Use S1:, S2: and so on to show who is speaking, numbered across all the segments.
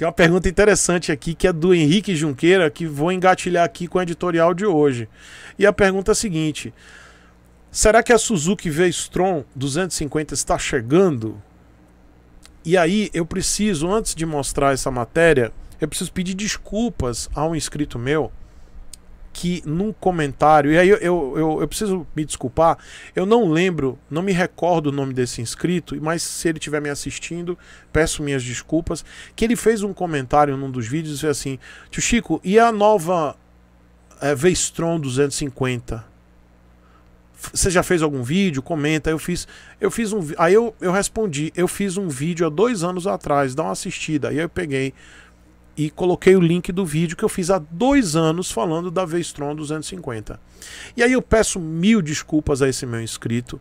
S1: Tem uma pergunta interessante aqui que é do Henrique Junqueira, que vou engatilhar aqui com o editorial de hoje. E a pergunta é a seguinte: será que a Suzuki V-Strom 250 está chegando? E aí eu preciso, antes de mostrar essa matéria, eu preciso pedir desculpas a um inscrito meu que num comentário, e aí eu, eu, eu, eu, preciso me desculpar, eu não lembro, não me recordo o nome desse inscrito, mas se ele estiver me assistindo, peço minhas desculpas, que ele fez um comentário num dos vídeos e assim, tio Chico, e a nova é, Vestron 250? Você já fez algum vídeo? Comenta. Eu fiz, eu fiz um, aí eu, eu respondi, eu fiz um vídeo há dois anos atrás, dá uma assistida. Aí eu peguei, e coloquei o link do vídeo que eu fiz há dois anos falando da Vestron 250. E aí eu peço mil desculpas a esse meu inscrito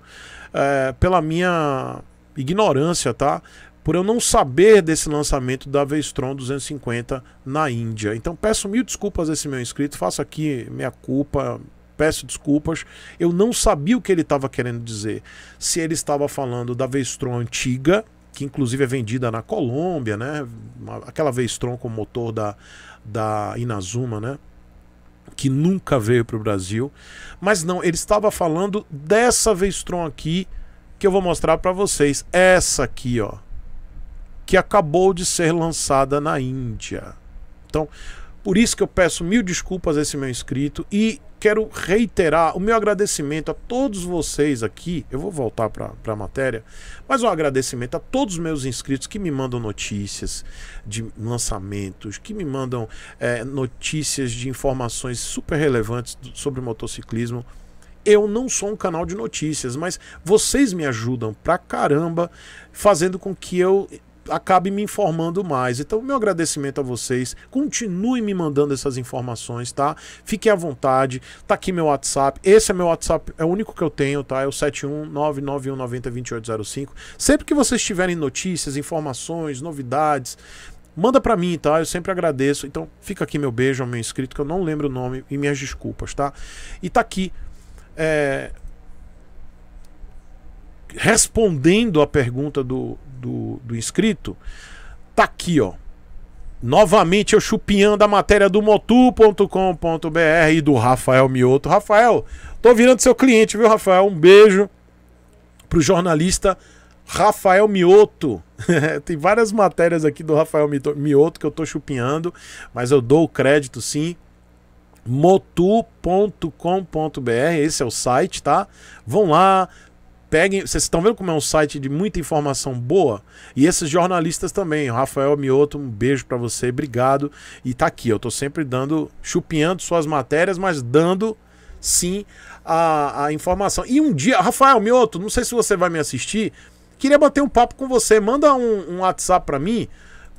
S1: é, pela minha ignorância, tá? Por eu não saber desse lançamento da Vestron 250 na Índia. Então peço mil desculpas a esse meu inscrito, faço aqui minha culpa, peço desculpas, eu não sabia o que ele estava querendo dizer. Se ele estava falando da Vestron antiga, que inclusive é vendida na Colômbia, né? Aquela Vestron com motor da, da Inazuma, né? Que nunca veio para o Brasil. Mas não, ele estava falando dessa Vestron aqui que eu vou mostrar para vocês. Essa aqui, ó. Que acabou de ser lançada na Índia. Então, por isso que eu peço mil desculpas a esse meu inscrito e quero reiterar o meu agradecimento a todos vocês aqui. Eu vou voltar para a matéria, mas um agradecimento a todos os meus inscritos que me mandam notícias de lançamentos, que me mandam é, notícias de informações super relevantes sobre motociclismo. Eu não sou um canal de notícias, mas vocês me ajudam pra caramba, fazendo com que eu acabe me informando mais. Então, meu agradecimento a vocês. Continue me mandando essas informações, tá? Fique à vontade. Tá aqui meu WhatsApp. Esse é meu WhatsApp, é o único que eu tenho, tá? É o 71991902805. Sempre que vocês tiverem notícias, informações, novidades, manda para mim, tá? Eu sempre agradeço. Então, fica aqui meu beijo ao meu inscrito, que eu não lembro o nome, e minhas desculpas, tá? E tá aqui. É... Respondendo a pergunta do, do, do inscrito, tá aqui, ó. Novamente eu chupinhando a matéria do motu.com.br e do Rafael Mioto. Rafael, tô virando seu cliente, viu, Rafael? Um beijo pro jornalista Rafael Mioto. Tem várias matérias aqui do Rafael Mioto que eu tô chupinhando, mas eu dou o crédito sim. motu.com.br, esse é o site, tá? Vão lá, Peguem, vocês estão vendo como é um site de muita informação boa? E esses jornalistas também, Rafael Mioto, um beijo para você, obrigado. E tá aqui, eu tô sempre dando, chupinhando suas matérias, mas dando sim a, a informação. E um dia, Rafael Mioto, não sei se você vai me assistir, queria bater um papo com você, manda um, um WhatsApp para mim,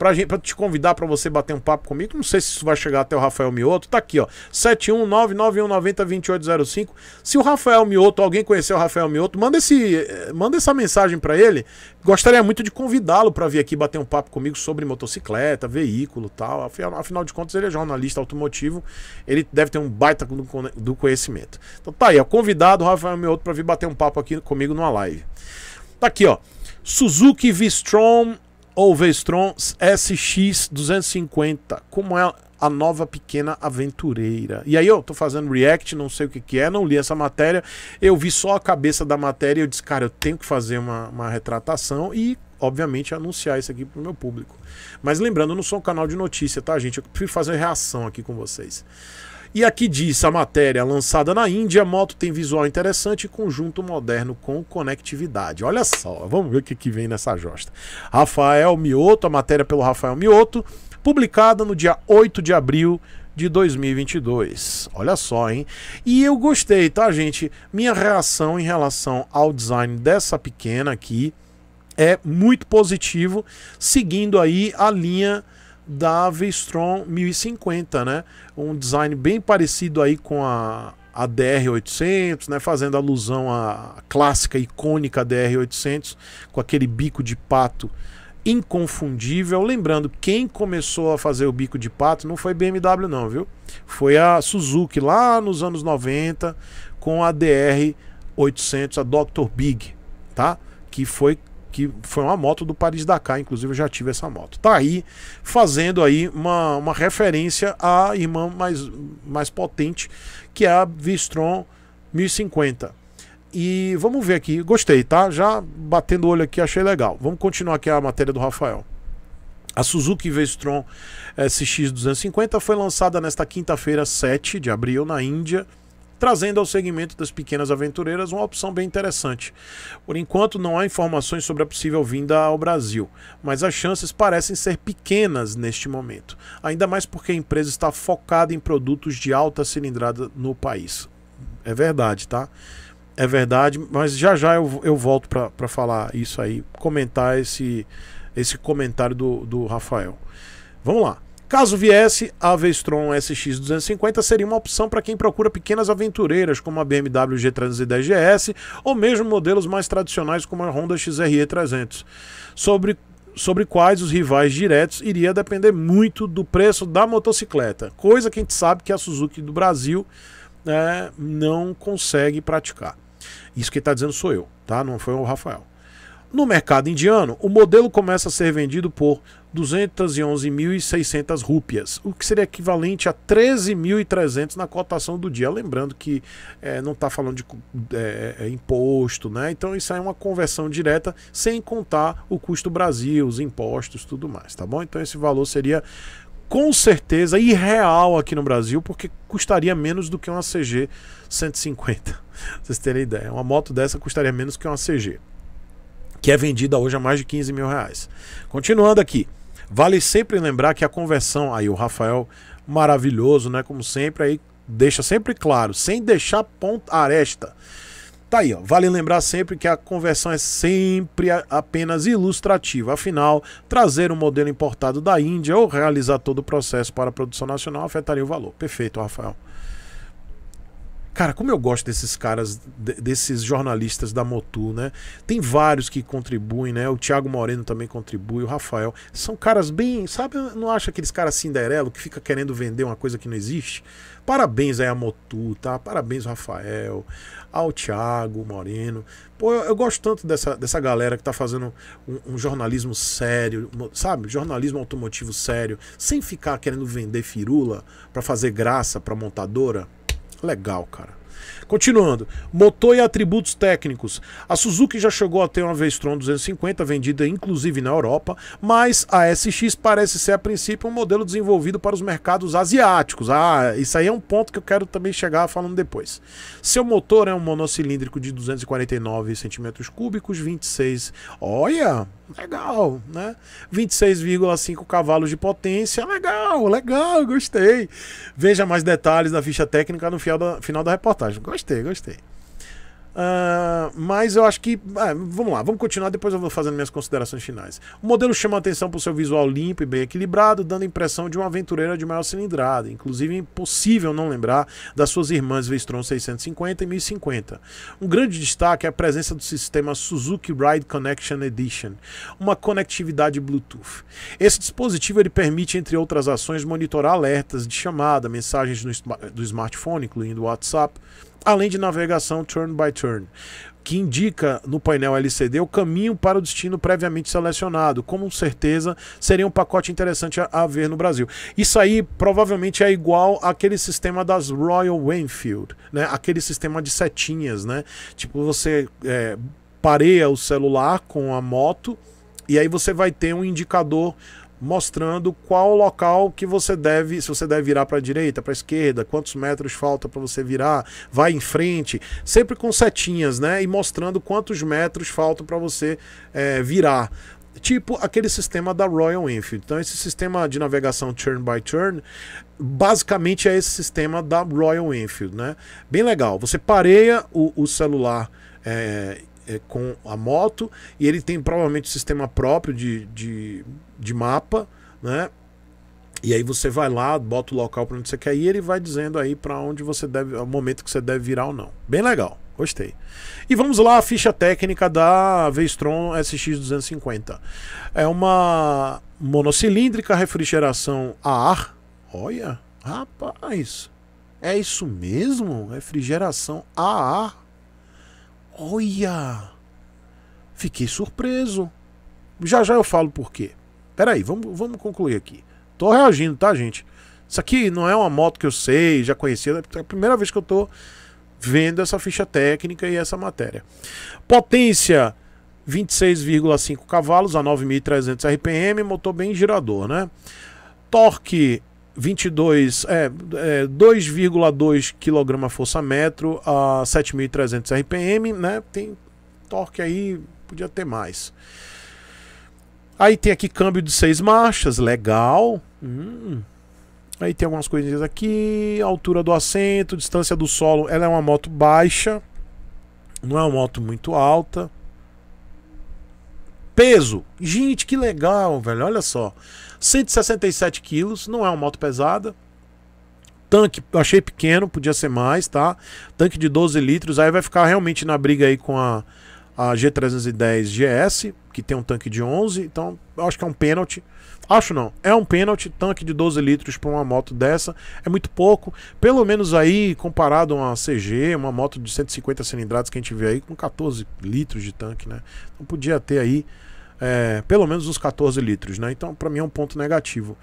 S1: pra, gente, pra te convidar para você bater um papo comigo. Não sei se isso vai chegar até o Rafael Mioto. Tá aqui, ó. 71991902805. Se o Rafael Mioto, alguém conheceu o Rafael Mioto, manda, esse, manda essa mensagem para ele. Gostaria muito de convidá-lo para vir aqui bater um papo comigo sobre motocicleta, veículo tal. Afinal, afinal de contas, ele é jornalista automotivo. Ele deve ter um baita do, do conhecimento. Então tá aí, ó. Convidado o Rafael Mioto para vir bater um papo aqui comigo numa live. Tá aqui, ó. Suzuki V-Strom ou Vestron SX250. Como é a nova pequena aventureira. E aí eu tô fazendo react, não sei o que que é, não li essa matéria. Eu vi só a cabeça da matéria e eu disse, cara, eu tenho que fazer uma, uma retratação e obviamente, anunciar isso aqui pro meu público. Mas lembrando, eu não sou um canal de notícia, tá, gente? Eu prefiro fazer reação aqui com vocês. E aqui diz a matéria lançada na Índia: moto tem visual interessante e conjunto moderno com conectividade. Olha só, vamos ver o que, que vem nessa josta. Rafael Mioto, a matéria pelo Rafael Mioto, publicada no dia 8 de abril de 2022. Olha só, hein? E eu gostei, tá, gente? Minha reação em relação ao design dessa pequena aqui é muito positivo, seguindo aí a linha da Vestron 1050, né? Um design bem parecido aí com a, a DR800, né? Fazendo alusão à clássica, icônica DR800, com aquele bico de pato inconfundível. Lembrando, quem começou a fazer o bico de pato não foi BMW não, viu? Foi a Suzuki lá nos anos 90 com a DR 800, a Dr. Big, tá? Que foi que foi uma moto do Paris Dakar, inclusive eu já tive essa moto. Tá aí fazendo aí uma, uma referência à irmã mais, mais potente, que é a Vistron 1050. E vamos ver aqui, gostei, tá? Já batendo o olho aqui, achei legal. Vamos continuar aqui a matéria do Rafael. A Suzuki Vestron eh, SX250 foi lançada nesta quinta-feira, 7 de abril, na Índia, trazendo ao segmento das pequenas aventureiras uma opção bem interessante. Por enquanto, não há informações sobre a possível vinda ao Brasil, mas as chances parecem ser pequenas neste momento, ainda mais porque a empresa está focada em produtos de alta cilindrada no país. É verdade, tá? É verdade, mas já já eu, eu volto para falar isso aí, comentar esse, esse comentário do, do Rafael. Vamos lá. Caso viesse, a Vestron SX250 seria uma opção para quem procura pequenas aventureiras, como a BMW G310 GS, ou mesmo modelos mais tradicionais como a Honda XRE300. Sobre sobre quais os rivais diretos iria depender muito do preço da motocicleta, coisa que a gente sabe que a Suzuki do Brasil é, não consegue praticar. Isso que está dizendo sou eu, tá? Não foi o Rafael. No mercado indiano, o modelo começa a ser vendido por 211.600 rúpias, o que seria equivalente a 13.300 na cotação do dia. Lembrando que é, não está falando de é, imposto, né? Então isso aí é uma conversão direta, sem contar o custo Brasil, os impostos, tudo mais, tá bom? Então esse valor seria com certeza irreal aqui no Brasil, porque custaria menos do que uma CG 150. Pra vocês terem ideia, uma moto dessa custaria menos que uma CG que é vendida hoje a mais de 15 mil reais. Continuando aqui, vale sempre lembrar que a conversão, aí o Rafael, maravilhoso, né? Como sempre, aí deixa sempre claro, sem deixar ponta aresta. Tá aí, ó. Vale lembrar sempre que a conversão é sempre apenas ilustrativa. Afinal, trazer um modelo importado da Índia ou realizar todo o processo para a produção nacional afetaria o valor. Perfeito, Rafael. Cara, como eu gosto desses caras, desses jornalistas da Motu, né? Tem vários que contribuem, né? O Thiago Moreno também contribui, o Rafael. São caras bem, sabe? não acha aqueles caras cinderelo que fica querendo vender uma coisa que não existe. Parabéns aí a Motu, tá? Parabéns Rafael, ao Thiago Moreno. Pô, eu, eu gosto tanto dessa, dessa galera que tá fazendo um, um jornalismo sério, sabe? Jornalismo automotivo sério, sem ficar querendo vender firula para fazer graça para montadora. Legal, cara. Continuando, motor e atributos técnicos. A Suzuki já chegou a ter uma V-Strom 250 vendida inclusive na Europa, mas a SX parece ser a princípio um modelo desenvolvido para os mercados asiáticos. Ah, isso aí é um ponto que eu quero também chegar falando depois. Seu motor é um monocilíndrico de 249 cm cúbicos, 26. Olha, legal, né? 26,5 cavalos de potência, legal, legal, gostei. Veja mais detalhes da ficha técnica no final da, final da reportagem. Gostei, gostei. Uh, mas eu acho que. Ah, vamos lá, vamos continuar, depois eu vou fazendo minhas considerações finais. O modelo chama atenção por seu visual limpo e bem equilibrado, dando a impressão de uma aventureira de maior cilindrada. Inclusive, é impossível não lembrar das suas irmãs Vestron 650 e 1050. Um grande destaque é a presença do sistema Suzuki Ride Connection Edition, uma conectividade Bluetooth. Esse dispositivo ele permite, entre outras ações, monitorar alertas de chamada, mensagens no, do smartphone, incluindo o WhatsApp além de navegação turn by turn, que indica no painel LCD o caminho para o destino previamente selecionado. Com certeza seria um pacote interessante a, a, ver no Brasil. Isso aí provavelmente é igual àquele sistema das Royal Enfield, né? aquele sistema de setinhas, né? Tipo, você é, pareia o celular com a moto. E aí você vai ter um indicador mostrando qual local que você deve, se você deve virar para a direita, para a esquerda, quantos metros falta para você virar, vai em frente, sempre com setinhas, né? E mostrando quantos metros faltam para você é, virar tipo aquele sistema da Royal Enfield. Então, esse sistema de navegação turn by turn, basicamente é esse sistema da Royal Enfield, né? Bem legal. Você pareia o, o celular é, é, com a moto e ele tem provavelmente um sistema próprio de, de, de mapa, né? E aí você vai lá, bota o local para onde você quer ir, e ele vai dizendo aí para onde você deve, o momento que você deve virar ou não. Bem legal, gostei. E vamos lá a ficha técnica da Vestron SX250. É uma monocilíndrica refrigeração a ar. Olha, rapaz, é isso mesmo? Refrigeração a ar. Olha! Fiquei surpreso. Já já eu falo por quê. Peraí, vamos, vamos concluir aqui. Tô reagindo, tá, gente? Isso aqui não é uma moto que eu sei, já conhecia. Né? É a primeira vez que eu tô vendo essa ficha técnica e essa matéria. Potência 26,5 cavalos a 9.300 RPM, motor bem girador, né? Torque 22, é, é 2,2 kg força metro a 7.300 RPM, né? Tem torque aí, podia ter mais. Aí tem aqui câmbio de seis marchas, legal. Hum. Aí tem algumas coisinhas aqui, altura do assento, distância do solo. Ela é uma moto baixa, não é uma moto muito alta. Peso, gente, que legal, velho, olha só. 167 quilos, não é uma moto pesada. Tanque, achei pequeno, podia ser mais, tá? Tanque de 12 litros, aí vai ficar realmente na briga aí com a, a G310 GS, que tem um tanque de 11, então acho que é um pênalti. Acho não, é um pênalti, tanque de 12 litros para uma moto dessa, é muito pouco, pelo menos aí comparado a uma CG, uma moto de 150 cilindradas que a gente vê aí com 14 litros de tanque, né? Então podia ter aí é, pelo menos uns 14 litros, né? Então, para mim é um ponto negativo.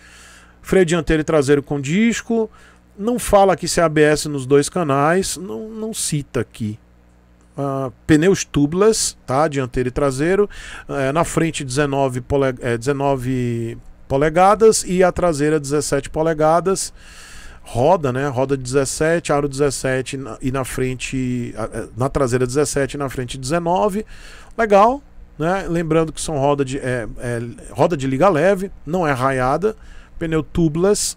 S1: Freio dianteiro e traseiro com disco. Não fala que se é ABS nos dois canais, não, não cita aqui. Uh, pneus tubulas, tá? Dianteiro e traseiro. Uh, na frente 19, pole, é, 19 polegadas e a traseira 17 polegadas. Roda, né? Roda 17, aro 17 e na frente. Na traseira 17 e na frente 19. Legal, né? Lembrando que são roda de, é, é, roda de liga leve, não é raiada, pneu tubeless.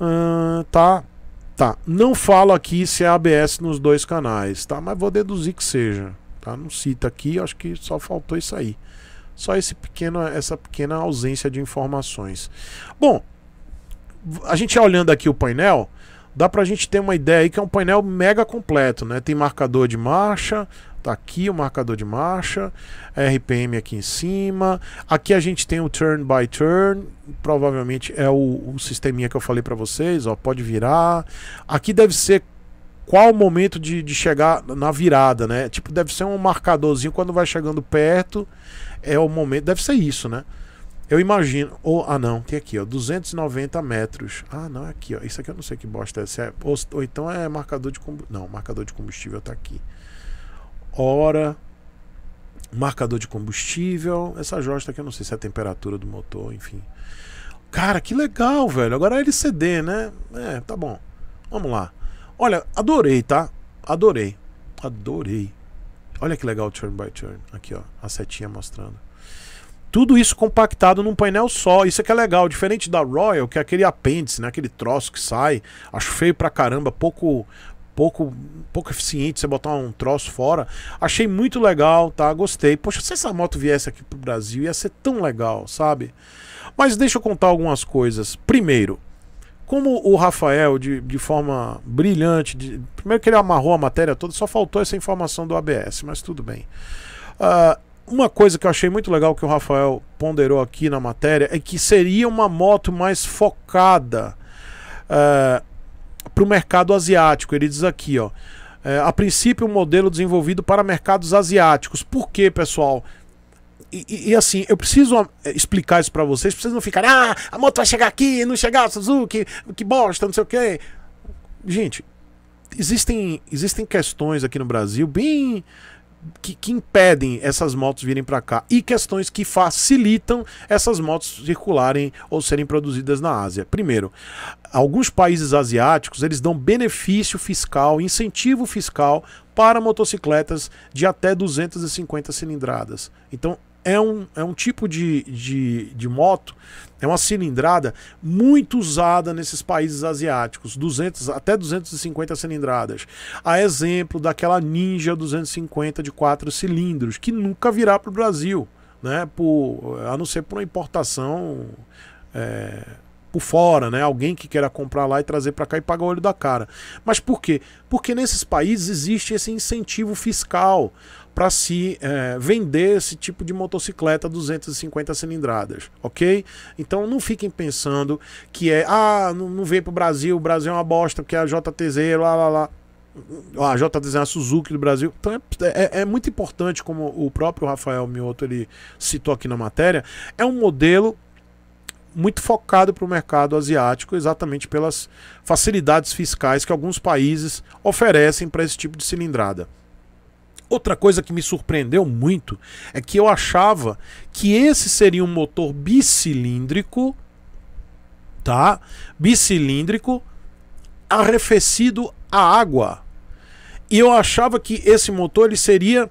S1: Ah, tá, tá. Não falo aqui se é ABS nos dois canais, tá? Mas vou deduzir que seja, tá? Não cita aqui, acho que só faltou isso aí. Só esse pequeno, essa pequena ausência de informações. Bom, a gente olhando aqui o painel, dá pra gente ter uma ideia aí que é um painel mega completo, né? Tem marcador de marcha, Tá aqui o marcador de marcha, RPM aqui em cima. Aqui a gente tem o turn by turn, provavelmente é o, o sisteminha que eu falei para vocês, ó, pode virar. Aqui deve ser qual o momento de, de chegar na virada, né? Tipo, deve ser um marcadorzinho quando vai chegando perto, é o momento, deve ser isso, né? Eu imagino. Ou, ah, não, tem aqui, ó. 290 metros. Ah, não, é aqui, ó. Isso aqui eu não sei que bosta é. Se é ou, ou então é marcador de combustível. Não, marcador de combustível tá aqui hora, marcador de combustível. Essa josta aqui eu não sei se é a temperatura do motor, enfim. Cara, que legal, velho. Agora é LCD, né? É, tá bom. Vamos lá. Olha, adorei, tá? Adorei. Adorei. Olha que legal o turn by turn. Aqui, ó. A setinha mostrando. Tudo isso compactado num painel só. Isso é que é legal. Diferente da Royal, que é aquele apêndice, né? Aquele troço que sai. Acho feio pra caramba. Pouco, pouco, pouco eficiente você botar um troço fora. Achei muito legal, tá? Gostei. Poxa, se essa moto viesse aqui pro Brasil, ia ser tão legal, sabe? Mas deixa eu contar algumas coisas. Primeiro, como o Rafael, de, de forma brilhante, de, primeiro que ele amarrou a matéria toda, só faltou essa informação do ABS, mas tudo bem. Uh, uma coisa que eu achei muito legal que o Rafael ponderou aqui na matéria é que seria uma moto mais focada. Uh, para o mercado asiático. Ele diz aqui, ó. É, a princípio, um modelo desenvolvido para mercados asiáticos. Por quê, pessoal? E, e, e, assim, eu preciso é, explicar isso para vocês, pra vocês não ficarem, ah, a moto vai chegar aqui, não chegar, Suzuki, que bosta, não sei o quê. Gente, existem, existem questões aqui no Brasil bem que, que, impedem essas motos virem para cá e questões que facilitam essas motos circularem ou serem produzidas na Ásia. Primeiro, alguns países asiáticos eles dão benefício fiscal, incentivo fiscal para motocicletas de até 250 cilindradas. Então é um, é um tipo de, de, de moto, é uma cilindrada muito usada nesses países asiáticos, 200 até 250 cilindradas. A exemplo daquela Ninja 250 de quatro cilindros, que nunca virá para o Brasil, né? Por, a não ser por uma importação. É, por fora, né? Alguém que queira comprar lá e trazer para cá e pagar o olho da cara. Mas por quê? Porque nesses países existe esse incentivo fiscal para se é, vender esse tipo de motocicleta 250 cilindradas, ok? Então não fiquem pensando que é, ah, não, não vem para o Brasil, o Brasil é uma bosta, porque é a JTZ, lá, lá, lá a JTZ, é a Suzuki do Brasil. Então é, é, é, é, muito importante, como o próprio Rafael Mioto ele citou aqui na matéria, é um modelo muito focado para o mercado asiático, exatamente pelas facilidades fiscais que alguns países oferecem para esse tipo de cilindrada. Outra coisa que me surpreendeu muito é que eu achava que esse seria um motor bicilíndrico, tá? Bicilíndrico arrefecido a água. E eu achava que esse motor ele seria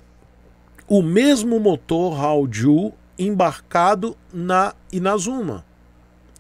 S1: o mesmo motor Halju embarcado na Inazuma.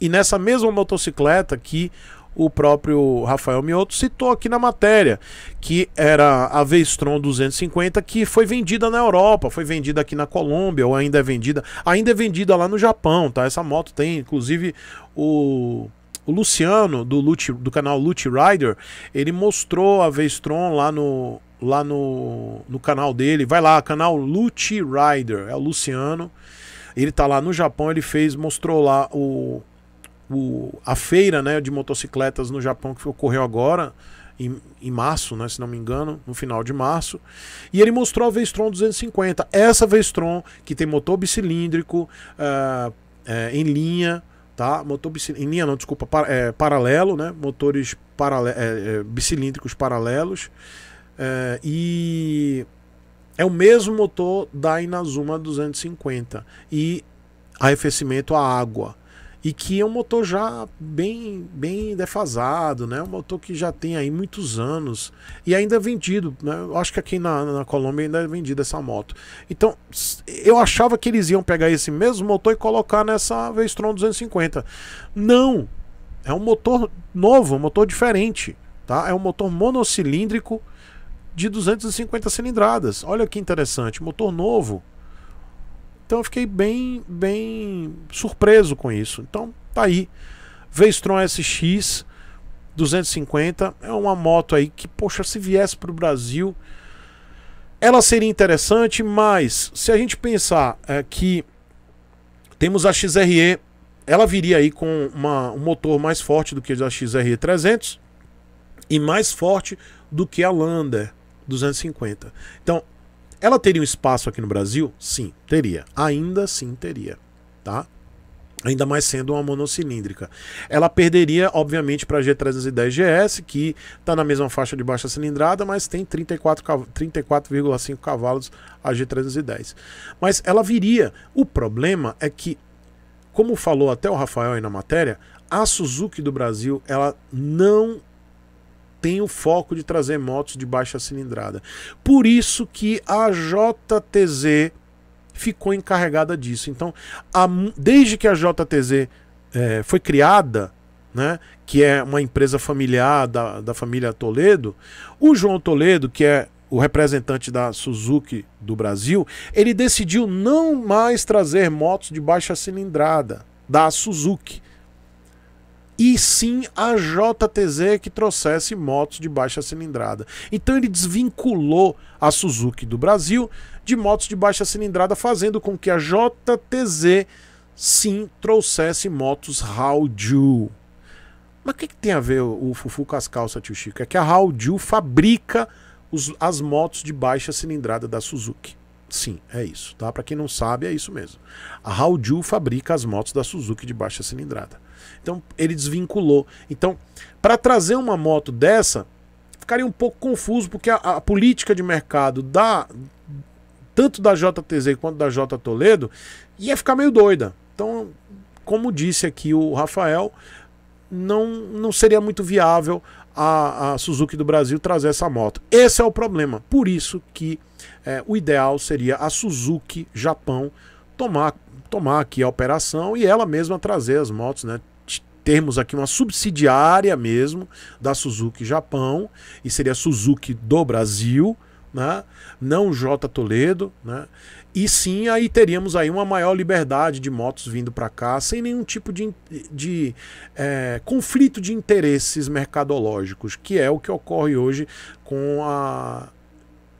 S1: E nessa mesma motocicleta que o próprio Rafael Mioto citou aqui na matéria, que era a Vestron 250 que foi vendida na Europa, foi vendida aqui na Colômbia, ou ainda é vendida, ainda é vendida lá no Japão, tá? Essa moto tem, inclusive, o o Luciano, do, Lute, do canal Lute Rider, ele mostrou a Vestron lá no, lá no, no canal dele. Vai lá, canal Lute Rider, é o Luciano. Ele tá lá no Japão, ele fez, mostrou lá o, o, a feira né, de motocicletas no Japão que ocorreu agora, em, em, março, né, se não me engano, no final de março. E ele mostrou a Vestron 250. Essa Vestron, que tem motor bicilíndrico uh, em linha, tá? Motor bicilíndrico em linha não, desculpa, par... é, eh, paralelo, né? Motores é, bicilíndricos paralelos. e é o mesmo motor da Inazuma 250 e arrefecimento à água e que é um motor já bem bem defasado, né? Um motor que já tem aí muitos anos e ainda é vendido, né? Eu acho que aqui na, na Colômbia ainda é vendida essa moto. Então, eu achava que eles iam pegar esse mesmo motor e colocar nessa Vestron 250. Não, é um motor novo, um motor diferente, tá? É um motor monocilíndrico de 250 cilindradas. Olha que interessante, motor novo. Então eu fiquei bem, bem surpreso com isso. Então tá aí. Vestron SX 250 é uma moto aí que, poxa, se viesse para o Brasil, ela seria interessante, mas se a gente pensar é, que temos a XRE, ela viria aí com uma, um motor mais forte do que a XRE 300 e mais forte do que a Lander 250. Então ela teria um espaço aqui no Brasil? Sim, teria. Ainda sim teria, tá? ainda mais sendo uma monocilíndrica. Ela perderia, obviamente, para a G310GS, que está na mesma faixa de baixa cilindrada, mas tem 34,5 34, cavalos a G310. Mas ela viria. O problema é que, como falou até o Rafael aí na matéria, a Suzuki do Brasil, ela não tem o foco de trazer motos de baixa cilindrada. Por isso que a JTZ ficou encarregada disso. Então, a, desde que a JTZ é, foi criada, né, que é uma empresa familiar da, da família Toledo, o João Toledo, que é o representante da Suzuki do Brasil, ele decidiu não mais trazer motos de baixa cilindrada da Suzuki e sim a JTZ que trouxesse motos de baixa cilindrada. Então ele desvinculou a Suzuki do Brasil de motos de baixa cilindrada, fazendo com que a JTZ sim trouxesse motos Hauju. Mas o que, que, tem a ver o, o Fufu com as calças, tio Chico? É que a Hauju fabrica os, as motos de baixa cilindrada da Suzuki. Sim, é isso, tá? Para quem não sabe, é isso mesmo. A Hauju fabrica as motos da Suzuki de baixa cilindrada. Então ele desvinculou. Então, para trazer uma moto dessa, ficaria um pouco confuso, porque a, a política de mercado da tanto da JTZ quanto da J Toledo ia ficar meio doida. Então, como disse aqui o Rafael, não, não seria muito viável a, a, Suzuki do Brasil trazer essa moto. Esse é o problema. Por isso que é, o ideal seria a Suzuki Japão tomar, tomar aqui a operação e ela mesma trazer as motos, né? termos aqui uma subsidiária mesmo da Suzuki Japão, e seria Suzuki do Brasil, né? não J Toledo, né? e sim aí teríamos aí uma maior liberdade de motos vindo para cá sem nenhum tipo de, de é, conflito de interesses mercadológicos, que é o que ocorre hoje com a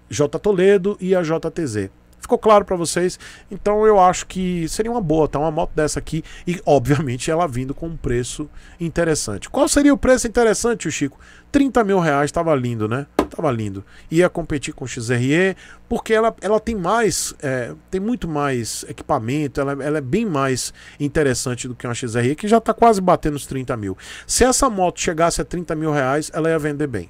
S1: J Toledo e a JTZ. Ficou claro para vocês? Então eu acho que seria uma boa, tá? Uma moto dessa aqui e, obviamente, ela vindo com um preço interessante. Qual seria o preço interessante, Chico? 30 mil reais tava lindo, né? Tava lindo. Ia competir com o XRE, porque ela, ela tem mais, é, tem muito mais equipamento, ela, ela é bem mais interessante do que uma XRE, que já tá quase batendo os 30 mil. Se essa moto chegasse a 30 mil reais, ela ia vender bem.